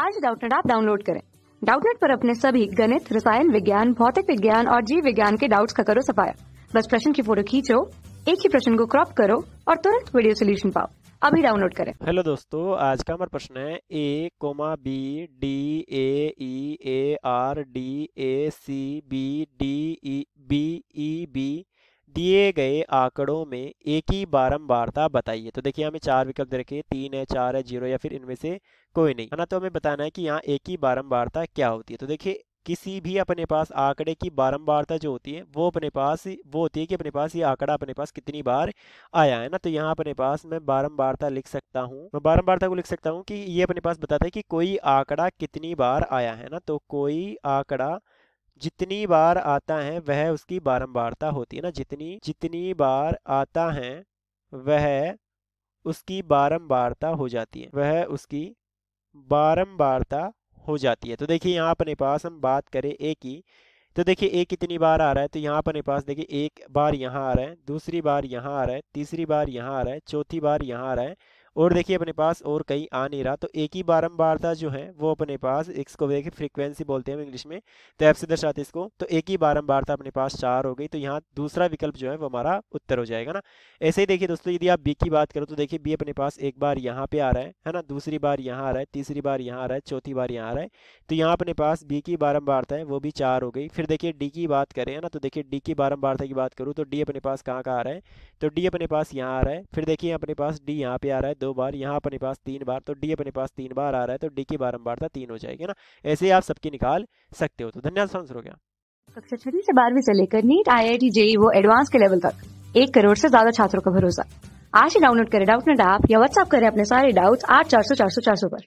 आज डाउटनेट आप डाउनलोड करें डाउटनेट पर अपने सभी गणित रसायन विज्ञान भौतिक विज्ञान और जीव विज्ञान के डाउट्स का करो सफाया बस प्रश्न की फोटो खींचो एक ही प्रश्न को क्रॉप करो और तुरंत वीडियो सोल्यूशन पाओ अभी डाउनलोड करें हेलो दोस्तों आज का हमारा प्रश्न है A comma B D A R D A C B D B E B दिए गए आंकड़ों में एक ही बारंबारता बताइए तो देखिए हमें चार विकल्प दे रखे हैं तीन है चार है जीरो या फिर इनमें से कोई नहीं है ना तो हमें बताना है कि यहाँ एक ही बारंबारता क्या होती है तो देखिए किसी भी अपने पास आंकड़े की बारंबारता जो होती है वो अपने पास वो होती है कि अपने पास ये आंकड़ा अपने पास कितनी बार आया है ना तो यहाँ अपने पास मैं बारंबारता लिख सकता हूँ मैं बारंबारता को लिख सकता हूँ कि ये अपने पास बताता है कि कोई आंकड़ा कितनी बार आया है ना तो कोई आंकड़ा जितनी बार आता है वह उसकी बारंबारता होती है ना जितनी जितनी बार आता है वह उसकी बारंबारता हो जाती है वह उसकी बारंबारता हो जाती है तो देखिए यहाँ अपने पास हम बात करें ए की तो देखिए ए कितनी बार आ रहा है तो यहाँ अपने पास देखिए एक बार यहाँ आ रहा है दूसरी बार यहाँ आ रहा है तीसरी बार यहाँ आ रहा है चौथी बार यहाँ आ रहा है और देखिए अपने पास और कहीं आ नहीं रहा तो एक ही बारम्बारता जो है वो अपने पास इसको देखिए फ्रिक्वेंसी बोलते हैं इंग्लिश में तो ऐप से दर्शाते इसको तो एक ही बारंबारता अपने पास चार हो गई तो यहाँ दूसरा विकल्प जो है वो हमारा उत्तर हो जाएगा ना ऐसे ही देखिए दोस्तों यदि आप बी की बात करो तो देखिए बी अपने पास एक बार यहाँ पे आ रहा है है ना दूसरी बार यहाँ आ रहा है तीसरी बार यहाँ आ रहा है चौथी बार यहाँ आ रहा है तो यहाँ अपने पास बी की बारम्बारता है वो भी चार हो गई फिर देखिए डी की बात करें है ना तो देखिए डी की बारम्बारता की बात करूँ तो डी अपने पास कहाँ कहाँ आ रहा है तो डी अपने पास यहाँ आ रहा है फिर देखिए अपने पास डी यहाँ पे आ रहा है दो बार यहाँ अपने पास तीन बार तो डी अपने पास तीन बार आ रहा है तो डी की बारम्बारता तीन हो जाएगी ना ऐसे आप सबकी निकाल सकते हो तो धन्यवाद हो गया कक्षा छठी से बारहवीं से लेकर NEET I I T JEE वो एडवांस के लेवल तक एक करोड़ से ज्यादा छात्रों का भरोसा आज ही डाउनलोड करें डाउट नेट ऐप या व्हाट्सअप करें अपने सारे डाउट्स आठ चार सौ चार सौ चार सौ पर